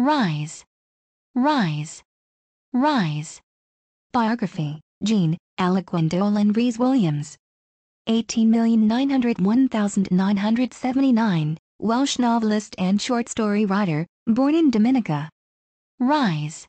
Rise, rise, rise. Biography, Jean, Alec Rees Williams. 18,901,979, Welsh novelist and short story writer, born in Dominica. Rise,